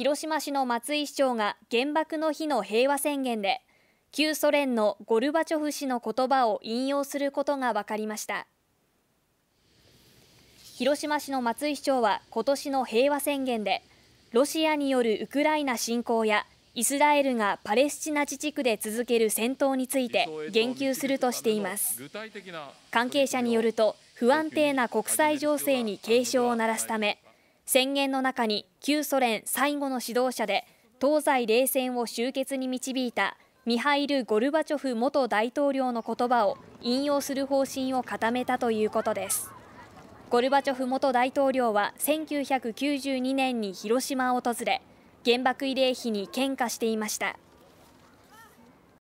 広島市の松井市長が原爆の日の平和宣言で旧ソ連のゴルバチョフ氏の言葉を引用することが分かりました広島市の松井市長は今年の平和宣言でロシアによるウクライナ侵攻やイスラエルがパレスチナ自治区で続ける戦闘について言及するとしています関係者によると不安定な国際情勢に警鐘を鳴らすため宣言の中に旧ソ連最後の指導者で東西冷戦を終結に導いたミハイル・ゴルバチョフ元大統領の言葉を引用する方針を固めたということですゴルバチョフ元大統領は1992年に広島を訪れ原爆慰霊碑に献花していました